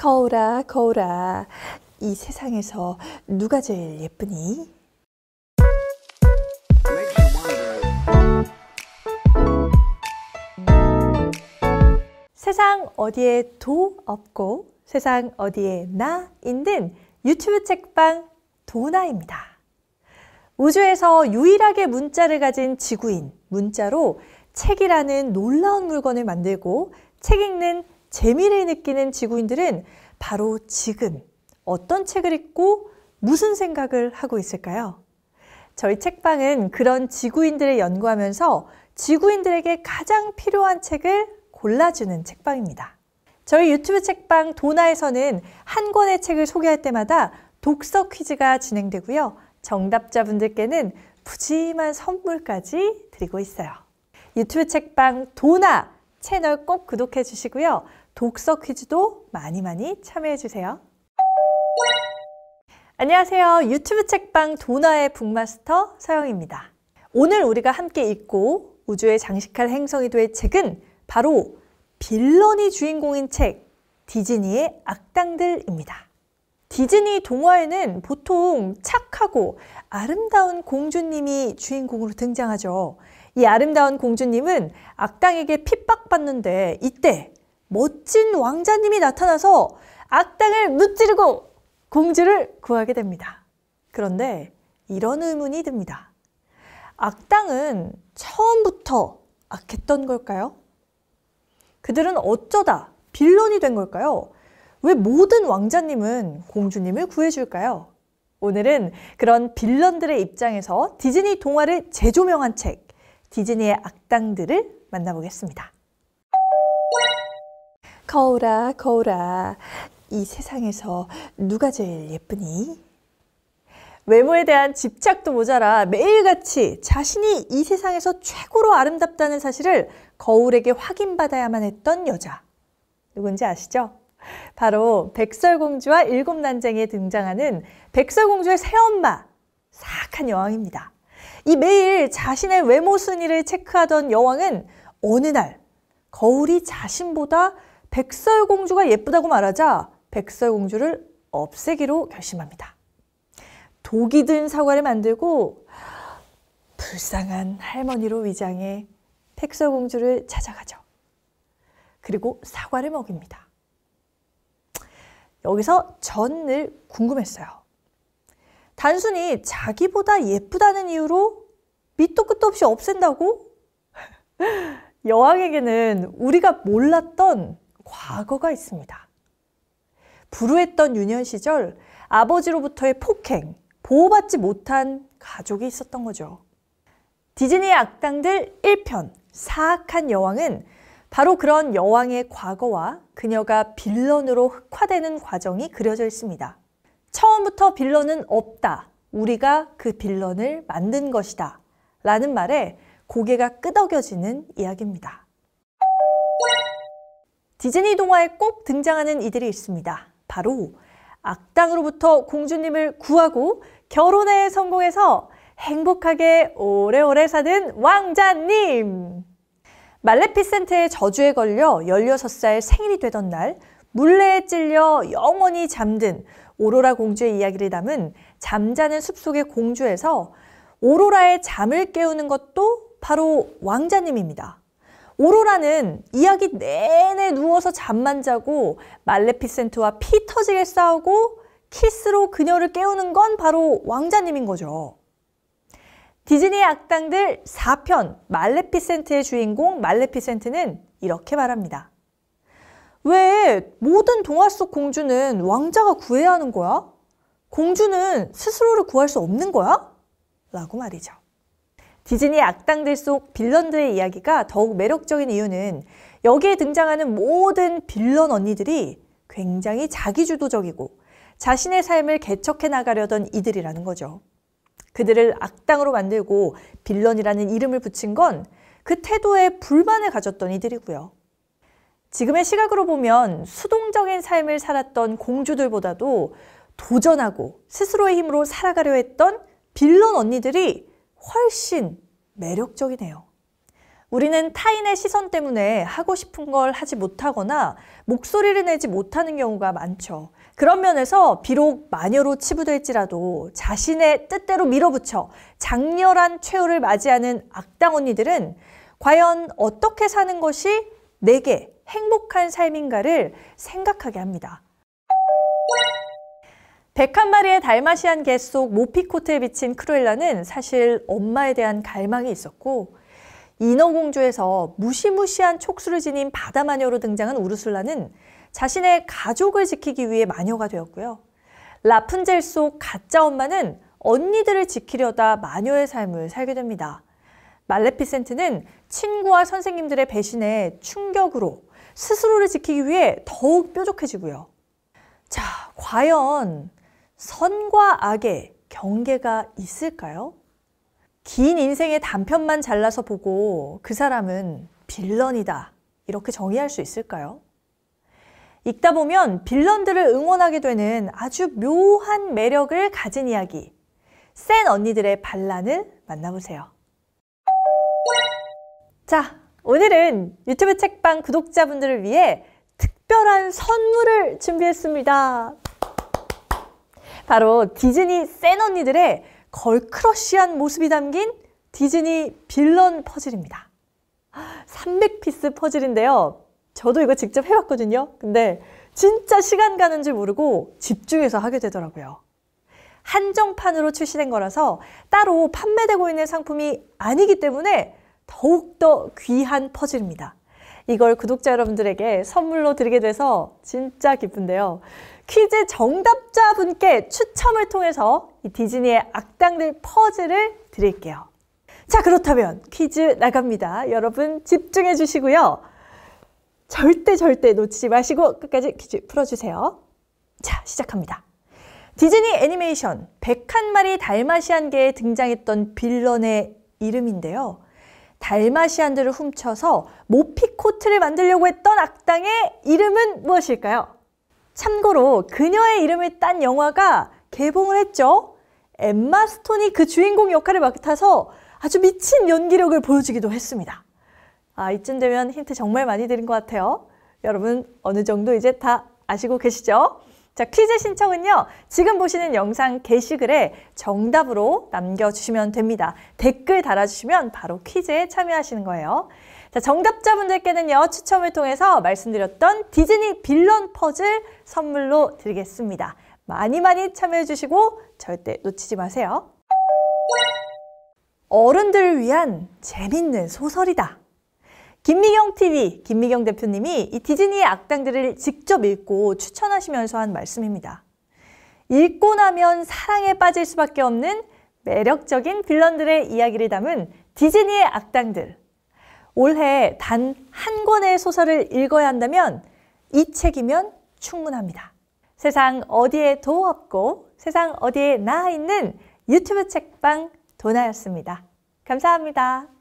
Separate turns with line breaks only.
거울아, 거울아, 이 세상에서 누가 제일 예쁘니? 세상 어디에 도 없고 세상 어디에 나 있는 유튜브 책방 도나입니다. 우주에서 유일하게 문자를 가진 지구인 문자로 책이라는 놀라운 물건을 만들고 책 읽는 재미를 느끼는 지구인들은 바로 지금 어떤 책을 읽고 무슨 생각을 하고 있을까요? 저희 책방은 그런 지구인들을 연구하면서 지구인들에게 가장 필요한 책을 골라주는 책방입니다. 저희 유튜브 책방 도나에서는 한 권의 책을 소개할 때마다 독서 퀴즈가 진행되고요. 정답자분들께는 푸짐한 선물까지 드리고 있어요. 유튜브 책방 도나 채널 꼭 구독해 주시고요. 독서 퀴즈도 많이 많이 참여해 주세요. 안녕하세요. 유튜브 책방 도나의 북마스터 서영입니다. 오늘 우리가 함께 읽고 우주에 장식할 행성이 될 책은 바로 빌런이 주인공인 책 디즈니의 악당들입니다. 디즈니 동화에는 보통 착하고 아름다운 공주님이 주인공으로 등장하죠. 이 아름다운 공주님은 악당에게 핍박받는데 이때 멋진 왕자님이 나타나서 악당을 무찌르고 공주를 구하게 됩니다. 그런데 이런 의문이 듭니다. 악당은 처음부터 악했던 걸까요? 그들은 어쩌다 빌런이 된 걸까요? 왜 모든 왕자님은 공주님을 구해줄까요? 오늘은 그런 빌런들의 입장에서 디즈니 동화를 재조명한 책, 디즈니의 악당들을 만나보겠습니다. 거울아, 거울아. 이 세상에서 누가 제일 예쁘니? 외모에 대한 집착도 모자라 매일같이 자신이 이 세상에서 최고로 아름답다는 사실을 거울에게 확인받아야만 했던 여자. 누군지 아시죠? 바로 백설공주와 일곱 난쟁이에 등장하는 백설공주의 새엄마, 사악한 여왕입니다. 이 매일 자신의 외모 순위를 체크하던 여왕은 어느 날 거울이 자신보다 백설공주가 예쁘다고 말하자 백설공주를 없애기로 결심합니다. 독이 든 사과를 만들고 불쌍한 할머니로 위장해 백설공주를 찾아가죠. 그리고 사과를 먹입니다. 여기서 전늘 궁금했어요. 단순히 자기보다 예쁘다는 이유로 밑도 끝도 없이 없앤다고? 여왕에게는 우리가 몰랐던 과거가 있습니다. 불우했던 유년 시절 아버지로부터의 폭행, 보호받지 못한 가족이 있었던 거죠. 디즈니의 악당들 1편 사악한 여왕은 바로 그런 여왕의 과거와 그녀가 빌런으로 흑화되는 과정이 그려져 있습니다. 처음부터 빌런은 없다. 우리가 그 빌런을 만든 것이다. 라는 말에 고개가 끄덕여지는 이야기입니다. 디즈니 동화에 꼭 등장하는 이들이 있습니다. 바로 악당으로부터 공주님을 구하고 결혼에 성공해서 행복하게 오래오래 사는 왕자님! 말레피센트의 저주에 걸려 16살 생일이 되던 날 물레에 찔려 영원히 잠든 오로라 공주의 이야기를 담은 잠자는 숲속의 공주에서 오로라의 잠을 깨우는 것도 바로 왕자님입니다. 오로라는 이야기 내내 누워서 잠만 자고 말레피센트와 피 터지게 싸우고 키스로 그녀를 깨우는 건 바로 왕자님인 거죠. 디즈니의 악당들 4편 말레피센트의 주인공 말레피센트는 이렇게 말합니다. 왜 모든 동화 속 공주는 왕자가 구해야 하는 거야? 공주는 스스로를 구할 수 없는 거야? 라고 말이죠. 디즈니 악당들 속 빌런들의 이야기가 더욱 매력적인 이유는 여기에 등장하는 모든 빌런 언니들이 굉장히 자기주도적이고 자신의 삶을 개척해 나가려던 이들이라는 거죠. 그들을 악당으로 만들고 빌런이라는 이름을 붙인 건 그 태도에 불만을 가졌던 이들이고요. 지금의 시각으로 보면 수동적인 삶을 살았던 공주들보다도 도전하고 스스로의 힘으로 살아가려 했던 빌런 언니들이 훨씬 매력적이네요. 우리는 타인의 시선 때문에 하고 싶은 걸 하지 못하거나 목소리를 내지 못하는 경우가 많죠. 그런 면에서 비록 마녀로 치부될지라도 자신의 뜻대로 밀어붙여 장렬한 최후를 맞이하는 악당 언니들은 과연 어떻게 사는 것이 내게 행복한 삶인가를 생각하게 합니다. 101마리의 달마시안 개 속 모피코트에 비친 크루엘라는 사실 엄마에 대한 갈망이 있었고 인어공주에서 무시무시한 촉수를 지닌 바다 마녀로 등장한 우르술라는 자신의 가족을 지키기 위해 마녀가 되었고요. 라푼젤 속 가짜 엄마는 언니들을 지키려다 마녀의 삶을 살게 됩니다. 말레피센트는 친구와 선생님들의 배신에 충격으로 스스로를 지키기 위해 더욱 뾰족해지고요. 자, 과연 선과 악의 경계가 있을까요? 긴 인생의 단편만 잘라서 보고 그 사람은 빌런이다. 이렇게 정의할 수 있을까요? 읽다 보면 빌런들을 응원하게 되는 아주 묘한 매력을 가진 이야기. 센 언니들의 반란을 만나보세요. 자, 오늘은 유튜브 책방 구독자분들을 위해 특별한 선물을 준비했습니다. 바로 디즈니 센 언니들의 걸크러쉬한 모습이 담긴 디즈니 빌런 퍼즐입니다. 300피스 퍼즐인데요. 저도 이거 직접 해봤거든요. 근데 진짜 시간 가는 줄 모르고 집중해서 하게 되더라고요. 한정판으로 출시된 거라서 따로 판매되고 있는 상품이 아니기 때문에 더욱더 귀한 퍼즐입니다. 이걸 구독자 여러분들에게 선물로 드리게 돼서 진짜 기쁜데요. 퀴즈 정답자분께 추첨을 통해서 이 디즈니의 악당들 퍼즐을 드릴게요. 자, 그렇다면 퀴즈 나갑니다. 여러분 집중해 주시고요. 절대 절대 놓치지 마시고 끝까지 퀴즈 풀어주세요. 자, 시작합니다. 디즈니 애니메이션 101마리 달마시안계에 등장했던 빌런의 이름인데요. 달마시안들을 훔쳐서 모피 코트를 만들려고 했던 악당의 이름은 무엇일까요? 참고로 그녀의 이름을 딴 영화가 개봉을 했죠. 엠마 스톤이 그 주인공 역할을 맡아서 아주 미친 연기력을 보여주기도 했습니다. 아, 이쯤 되면 힌트 정말 많이 드린 것 같아요. 여러분 어느 정도 이제 다 아시고 계시죠? 자, 퀴즈 신청은요. 지금 보시는 영상 게시글에 정답으로 남겨주시면 됩니다. 댓글 달아주시면 바로 퀴즈에 참여하시는 거예요. 자, 정답자분들께는요, 추첨을 통해서 말씀드렸던 디즈니 빌런 퍼즐 선물로 드리겠습니다. 많이 많이 참여해주시고 절대 놓치지 마세요. 어른들을 위한 재밌는 소설이다. 김미경 TV 김미경 대표님이 이 디즈니의 악당들을 직접 읽고 추천하시면서 한 말씀입니다. 읽고 나면 사랑에 빠질 수밖에 없는 매력적인 빌런들의 이야기를 담은 디즈니의 악당들. 올해 단 한 권의 소설을 읽어야 한다면 이 책이면 충분합니다. 세상 어디에 도 없고 세상 어디에 나 있는 유튜브 책방 도나였습니다. 감사합니다.